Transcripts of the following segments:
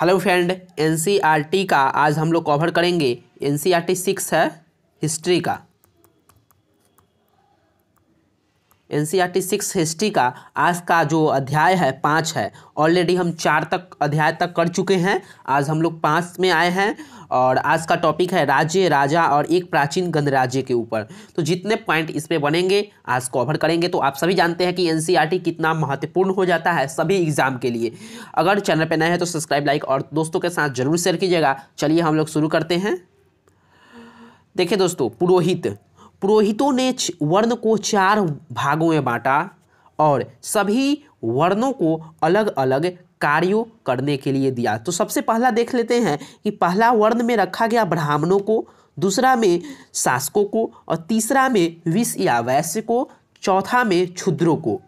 hello friend NCERT e का आज हम लोग कवर करेंगे एनसीईआरटी सिक्स e है हिस्ट्री का N C R T six history का आज का जो अध्याय है पाँच है ऑलरेडी हम चार तक अध्याय तक कर चुके हैं आज हम लोग पाँच में आए हैं और आज का टॉपिक है राज्य राजा और एक प्राचीन गणराज्य के ऊपर तो जितने पॉइंट इस पर बनेंगे आज कवर करेंगे तो आप सभी जानते हैं कि एन कितना महत्वपूर्ण हो जाता है सभी एग्ज़ाम के लिए अगर चैनल पर नए हैं तो सब्सक्राइब लाइक और दोस्तों के साथ ज़रूर शेयर कीजिएगा चलिए हम लोग शुरू करते हैं देखिए दोस्तों पुरोहित पुरोहितों ने वर्ण को चार भागों में बांटा और सभी वर्णों को अलग अलग कार्यों करने के लिए दिया तो सबसे पहला देख लेते हैं कि पहला वर्ण में रखा गया ब्राह्मणों को दूसरा में शासकों को और तीसरा में विष या वैश्य को चौथा में क्षुद्रों को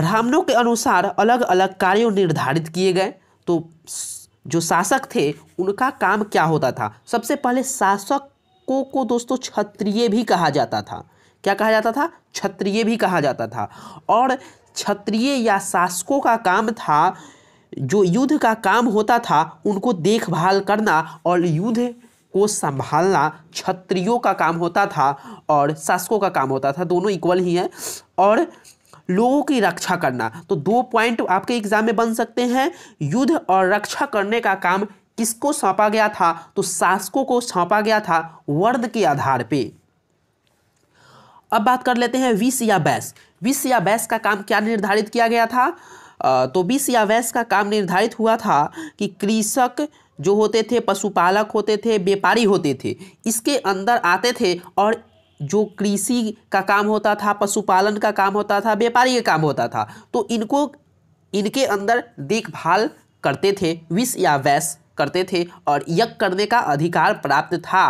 ब्राह्मणों के अनुसार अलग अलग कार्यों निर्धारित किए गए तो जो शासक थे उनका काम क्या होता था सबसे पहले शासक को को दोस्तों क्षत्रिय भी कहा जाता था क्या कहा जाता था क्षत्रिय भी कहा जाता था और क्षत्रिय या शासकों का काम था जो युद्ध का काम होता था उनको देखभाल करना और युद्ध को संभालना क्षत्रियों का काम होता था और शासकों का काम होता था दोनों इक्वल ही हैं और लोगों की रक्षा करना तो दो पॉइंट आपके एग्जाम में बन सकते हैं युद्ध और रक्षा करने का काम किसको सौंपा गया था तो शासकों को सौंपा गया था वर्द के आधार पे अब बात कर लेते हैं विष या बैस विष या बैस का काम क्या निर्धारित किया गया था तो विष या वैस का काम निर्धारित हुआ था कि कृषक जो होते थे पशुपालक होते थे व्यापारी होते थे इसके अंदर आते थे और जो कृषि का काम होता था पशुपालन का काम होता था व्यापारी का काम होता था तो इनको इनके अंदर देखभाल करते थे विष या वैस करते थे और यज्ञ करने का अधिकार प्राप्त था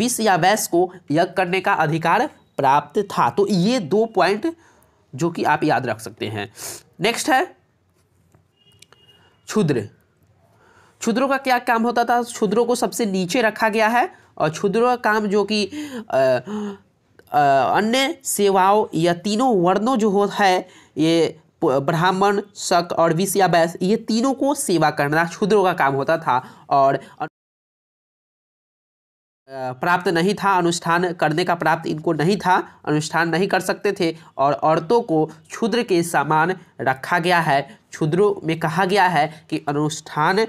विष या वैश्य को यज्ञ करने का अधिकार प्राप्त था तो ये दो पॉइंट जो कि आप याद रख सकते हैं नेक्स्ट है क्षुद्र क्षुद्रों का क्या काम होता था क्षुद्रों को सबसे नीचे रखा गया है और क्षुद्रों का काम जो कि अन्य सेवाओं या तीनों वर्णों जो हो है ये ब्राह्मण शक और विष या ये तीनों को सेवा करना क्षुद्रों का काम होता था और प्राप्त नहीं था अनुष्ठान करने का प्राप्त इनको नहीं था अनुष्ठान नहीं कर सकते थे और औरतों को क्षुद्र के समान रखा गया है क्षुद्रों में कहा गया है कि अनुष्ठान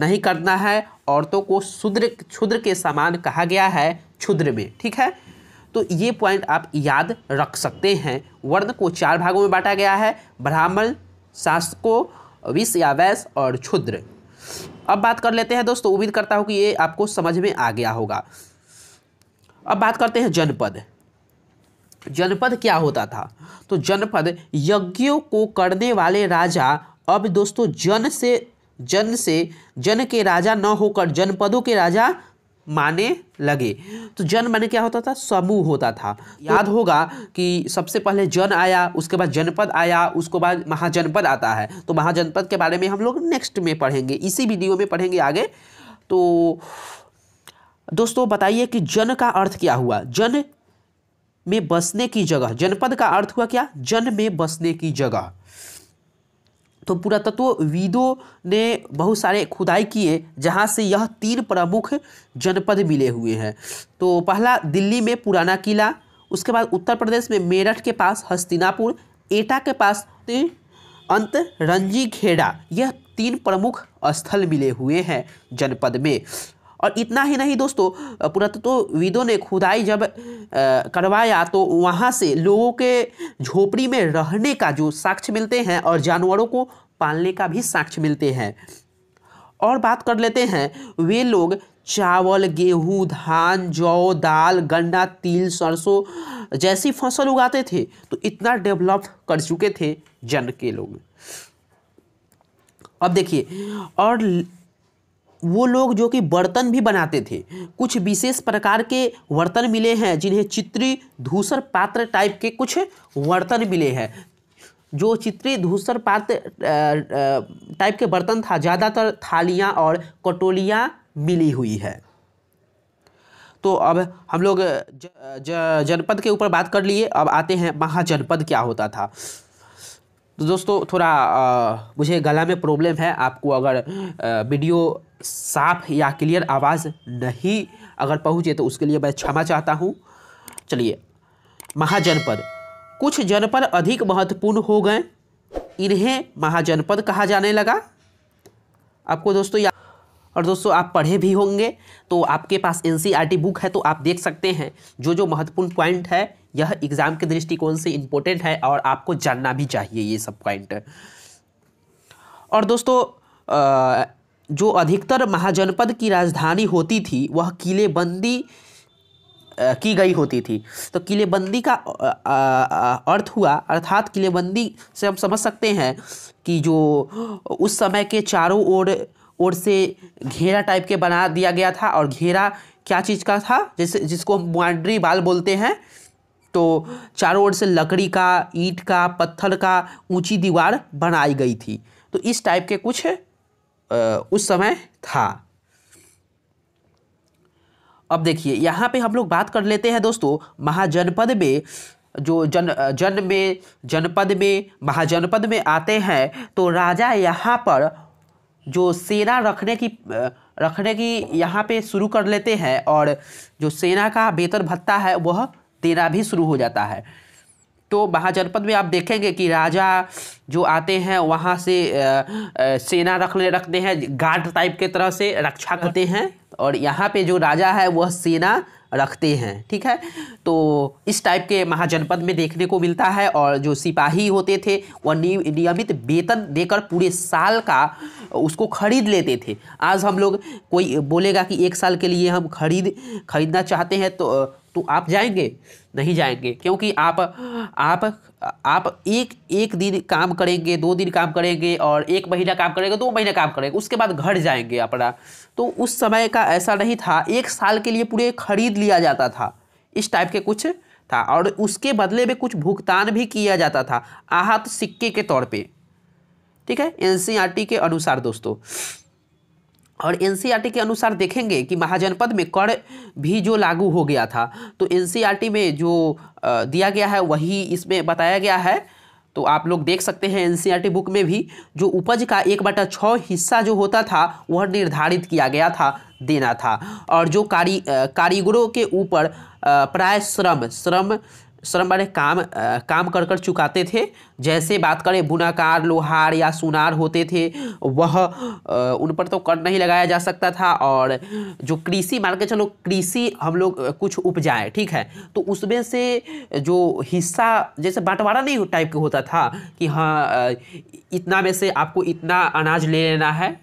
नहीं करना है औरतों को शुद्र क्षुद्र के समान कहा गया है क्षुद्र में ठीक है तो ये पॉइंट आप याद रख सकते हैं वर्ण को चार भागों में बांटा गया है ब्राह्मण शासकों विष या वैश्य और क्षुद्र अब बात कर लेते हैं दोस्तों उम्मीद करता हूँ कि ये आपको समझ में आ गया होगा अब बात करते हैं जनपद जनपद क्या होता था तो जनपद यज्ञों को करने वाले राजा अब दोस्तों जन से जन से जन के राजा न होकर जनपदों के राजा माने लगे तो जन माने क्या होता था समूह होता था याद तो- होगा कि सबसे पहले जन आया उसके बाद जनपद आया उसके बाद महाजनपद आता है तो महाजनपद के बारे में हम लोग नेक्स्ट में पढ़ेंगे इसी वीडियो में पढ़ेंगे आगे तो दोस्तों बताइए कि जन का अर्थ क्या हुआ जन में बसने की जगह जनपद का अर्थ हुआ क्या जन में बसने की जगह तो विदो ने बहुत सारे खुदाई किए जहाँ से यह तीन प्रमुख जनपद मिले हुए हैं तो पहला दिल्ली में पुराना किला उसके बाद उत्तर प्रदेश में मेरठ के पास हस्तिनापुर एटा के पास अंत रंजी खेड़ा यह तीन प्रमुख स्थल मिले हुए हैं जनपद में और इतना ही नहीं दोस्तों पुरातत्वविदों ने खुदाई जब करवाया तो वहाँ से लोगों के झोपड़ी में रहने का जो साक्ष्य मिलते हैं और जानवरों को पालने का भी साक्ष्य मिलते हैं और बात कर लेते हैं वे लोग चावल गेहूँ धान जौ दाल गन्ना तिल सरसों जैसी फसल उगाते थे तो इतना डेवलप कर चुके थे जन के लोग अब देखिए और वो लोग जो कि बर्तन भी बनाते थे कुछ विशेष प्रकार के बर्तन मिले हैं जिन्हें चित्री धूसर पात्र टाइप के कुछ बर्तन मिले हैं जो चित्री धूसर पात्र टाइप के बर्तन था ज़्यादातर थालियाँ और कटोलियाँ मिली हुई है तो अब हम लोग जनपद के ऊपर बात कर लिए अब आते हैं महाजनपद क्या होता था तो दोस्तों थोड़ा आ, मुझे गला में प्रॉब्लम है आपको अगर आ, वीडियो साफ या क्लियर आवाज़ नहीं अगर पहुँचे तो उसके लिए मैं क्षमा चाहता हूँ चलिए महाजनपद कुछ जनपद अधिक महत्वपूर्ण हो गए इन्हें महाजनपद कहा जाने लगा आपको दोस्तों या और दोस्तों आप पढ़े भी होंगे तो आपके पास एन बुक e है तो आप देख सकते हैं जो जो महत्वपूर्ण पॉइंट है यह एग्ज़ाम के दृष्टिकोण से इम्पोर्टेंट है और आपको जानना भी चाहिए ये सब पॉइंट और दोस्तों जो अधिकतर महाजनपद की राजधानी होती थी वह किलेबंदी की गई होती थी तो किलेबंदी का अर्थ हुआ अर्थात किलेबंदी से हम समझ सकते हैं कि जो उस समय के चारों ओर ओर से घेरा टाइप के बना दिया गया था और घेरा क्या चीज़ का था जैसे जिसको हम बाउंड्री बाल बोलते हैं तो चारों ओर से लकड़ी का ईंट का पत्थर का ऊंची दीवार बनाई गई थी तो इस टाइप के कुछ उस समय था अब देखिए यहाँ पे हम लोग बात कर लेते हैं दोस्तों महाजनपद में जो जन जन में जनपद में महाजनपद में आते हैं तो राजा यहाँ पर जो सेना रखने की रखने की यहाँ पे शुरू कर लेते हैं और जो सेना का वेतन भत्ता है वह देना भी शुरू हो जाता है तो महाजनपद में आप देखेंगे कि राजा जो आते हैं वहाँ से सेना रखने रखते हैं गार्ड टाइप के तरह से रक्षा करते हैं और यहाँ पे जो राजा है वह सेना रखते हैं ठीक है तो इस टाइप के महाजनपद में देखने को मिलता है और जो सिपाही होते थे वह नियमित वेतन देकर पूरे साल का उसको खरीद लेते थे आज हम लोग कोई बोलेगा कि एक साल के लिए हम खरीद खरीदना चाहते हैं तो तो आप जाएंगे नहीं जाएंगे क्योंकि आप आप आप एक एक दिन काम करेंगे दो दिन काम करेंगे और एक महीना काम करेंगे दो महीना काम करेंगे उसके बाद घर जाएंगे अपना तो उस समय का ऐसा नहीं था एक साल के लिए पूरे खरीद लिया जाता था इस टाइप के कुछ था और उसके बदले में कुछ भुगतान भी किया जाता था आहत सिक्के के तौर पर ठीक है एन के अनुसार दोस्तों और एन e के अनुसार देखेंगे कि महाजनपद में कर भी जो लागू हो गया था तो एन e में जो दिया गया है वही इसमें बताया गया है तो आप लोग देख सकते हैं एन e बुक में भी जो उपज का एक बटा छः हिस्सा जो होता था वह निर्धारित किया गया था देना था और जो कारी कारीगरों के ऊपर प्राय श्रम श्रम श्रम वाले काम आ, काम कर कर चुकाते थे जैसे बात करें बुनाकार लोहार या सुनार होते थे वह आ, उन पर तो कर नहीं लगाया जा सकता था और जो कृषि मान के चलो कृषि हम लोग कुछ उपजाए ठीक है तो उसमें से जो हिस्सा जैसे बंटवारा नहीं टाइप का होता था कि हाँ इतना में से आपको इतना अनाज ले लेना है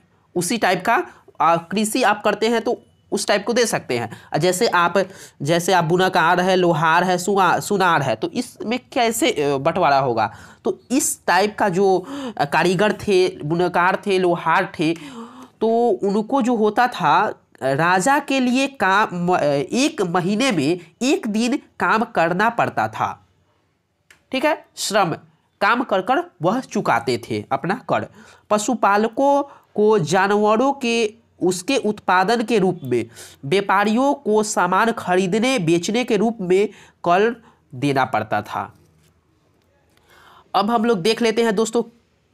उसी टाइप का कृषि आप करते हैं तो उस टाइप को दे सकते हैं जैसे आप जैसे आप बुनाकार है लोहार है सुनार है तो इसमें कैसे बंटवारा होगा तो इस टाइप का जो कारीगर थे बुनाकार थे लोहार थे तो उनको जो होता था राजा के लिए काम एक महीने में एक दिन काम करना पड़ता था ठीक है श्रम काम कर कर वह चुकाते थे अपना कर पशुपालकों को जानवरों के उसके उत्पादन के रूप में व्यापारियों को सामान खरीदने बेचने के रूप में कर देना पड़ता था अब हम लोग देख लेते हैं दोस्तों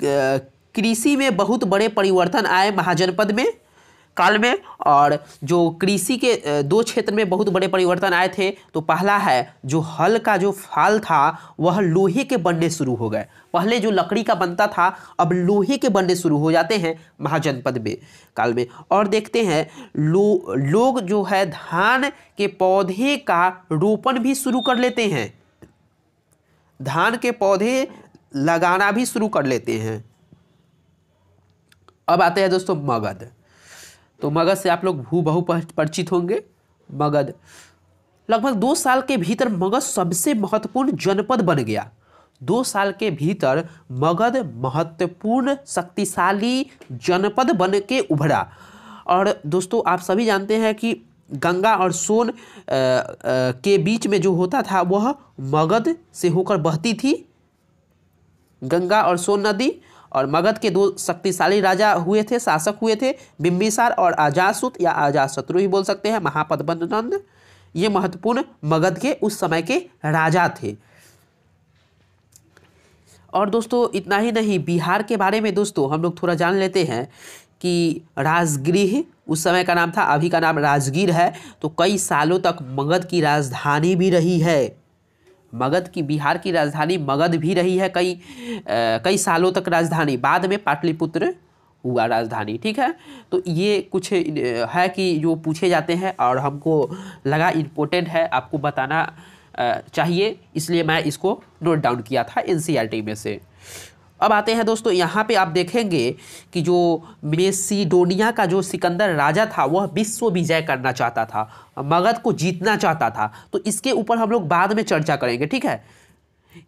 कृषि में बहुत बड़े परिवर्तन आए महाजनपद में काल में और जो कृषि के दो क्षेत्र में बहुत बड़े परिवर्तन आए थे तो पहला है जो हल का जो फाल था वह लोहे के बनने शुरू हो गए पहले जो लकड़ी का बनता था अब लोहे के बनने शुरू हो जाते हैं महाजनपद में काल में और देखते हैं लो लोग जो है धान के पौधे का रोपण भी शुरू कर लेते हैं धान के पौधे लगाना भी शुरू कर लेते हैं अब आते हैं दोस्तों मगध तो मगध से आप लोग भू बहु परिचित होंगे मगध लगभग दो साल के भीतर मगध सबसे महत्वपूर्ण जनपद बन गया दो साल के भीतर मगध महत्वपूर्ण शक्तिशाली जनपद बन के उभरा और दोस्तों आप सभी जानते हैं कि गंगा और सोन आ, आ, के बीच में जो होता था वह मगध से होकर बहती थी गंगा और सोन नदी और मगध के दो शक्तिशाली राजा हुए थे शासक हुए थे बिम्बिसार और आजासुत या आजाशत्रु ही बोल सकते हैं महापदबंद ये महत्वपूर्ण मगध के उस समय के राजा थे और दोस्तों इतना ही नहीं बिहार के बारे में दोस्तों हम लोग थोड़ा जान लेते हैं कि राजगृह उस समय का नाम था अभी का नाम राजगीर है तो कई सालों तक मगध की राजधानी भी रही है मगध की बिहार की राजधानी मगध भी रही है कई कई सालों तक राजधानी बाद में पाटलिपुत्र हुआ राजधानी ठीक है तो ये कुछ है कि जो पूछे जाते हैं और हमको लगा इम्पोर्टेंट है आपको बताना चाहिए इसलिए मैं इसको नोट डाउन किया था एन में से अब आते हैं दोस्तों यहाँ पे आप देखेंगे कि जो मेसिडोनिया का जो सिकंदर राजा था वह विश्व विजय करना चाहता था मगध को जीतना चाहता था तो इसके ऊपर हम लोग बाद में चर्चा करेंगे ठीक है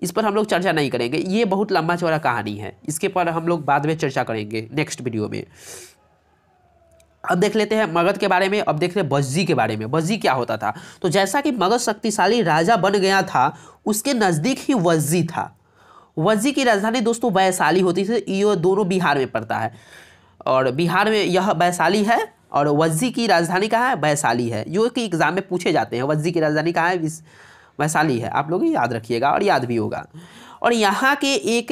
इस पर हम लोग चर्चा नहीं करेंगे ये बहुत लंबा चौड़ा कहानी है इसके पर हम लोग बाद में चर्चा करेंगे नेक्स्ट वीडियो में अब देख लेते हैं मगध के बारे में अब देख रहे बज्जी के बारे में बज्जी क्या होता था तो जैसा कि मगध शक्तिशाली राजा बन गया था उसके नज़दीक ही वज्जी था वज्जी की राजधानी दोस्तों वैशाली होती थी ये दोनों बिहार में पड़ता है और बिहार में यह वैशाली है और वज्जी की राजधानी कहाँ है वैशाली है जो कि एग्जाम में पूछे जाते हैं वज्जी की राजधानी कहाँ है वैशाली है आप लोग याद रखिएगा और याद भी होगा और यहाँ के एक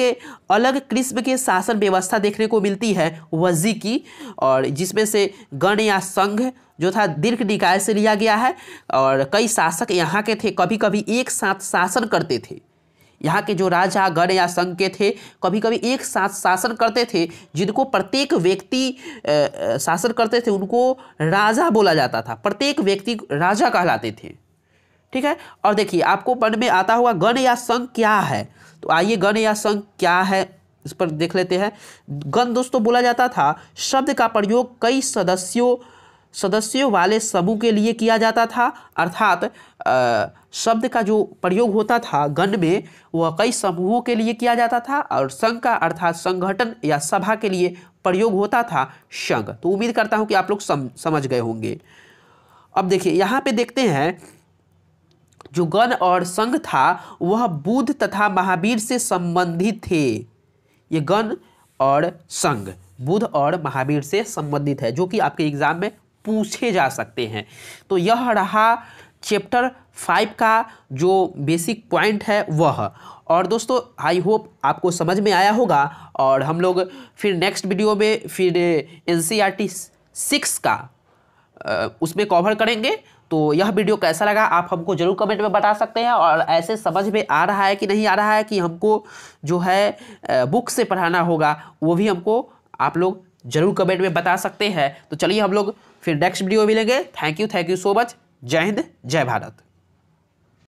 अलग किस्म के शासन व्यवस्था देखने को मिलती है वजी की और जिसमें से गण या संघ जो था दीर्घ निकाय से लिया गया है और कई शासक यहाँ के थे कभी कभी एक साथ शासन करते थे यहाँ के जो राजा गण या संघ के थे कभी कभी एक साथ शासन करते थे जिनको प्रत्येक व्यक्ति शासन करते थे उनको राजा बोला जाता था प्रत्येक व्यक्ति राजा कहलाते थे ठीक है और देखिए आपको मन में आता होगा गण या संघ क्या है तो आइए गण या संघ क्या है इस पर देख लेते हैं गण दोस्तों बोला जाता था शब्द का प्रयोग कई सदस्यों सदस्यों वाले सबू के लिए किया जाता था अर्थात शब्द का जो प्रयोग होता था गण में वह कई समूहों के लिए किया जाता था और संघ का अर्थात संगठन या सभा के लिए प्रयोग होता था संघ तो उम्मीद करता हूँ कि आप लोग सम, समझ गए होंगे अब देखिए यहाँ पे देखते हैं जो गण और संघ था वह बुद्ध तथा महावीर से संबंधित थे ये गण और संघ बुध और महावीर से संबंधित है जो कि आपके एग्जाम में पूछे जा सकते हैं तो यह रहा चैप्टर फाइव का जो बेसिक पॉइंट है वह और दोस्तों आई होप आपको समझ में आया होगा और हम लोग फिर नेक्स्ट वीडियो में फिर N C R T six का उसमें कवर करेंगे तो यह वीडियो कैसा लगा आप हमको ज़रूर कमेंट में बता सकते हैं और ऐसे समझ में आ रहा है कि नहीं आ रहा है कि हमको जो है बुक से पढ़ाना होगा वो भी हमको आप लोग जरूर कमेंट में बता सकते हैं तो चलिए हम लोग फिर नेक्स्ट वीडियो मिलेंगे thank you thank you so much जय हिंद जय भारत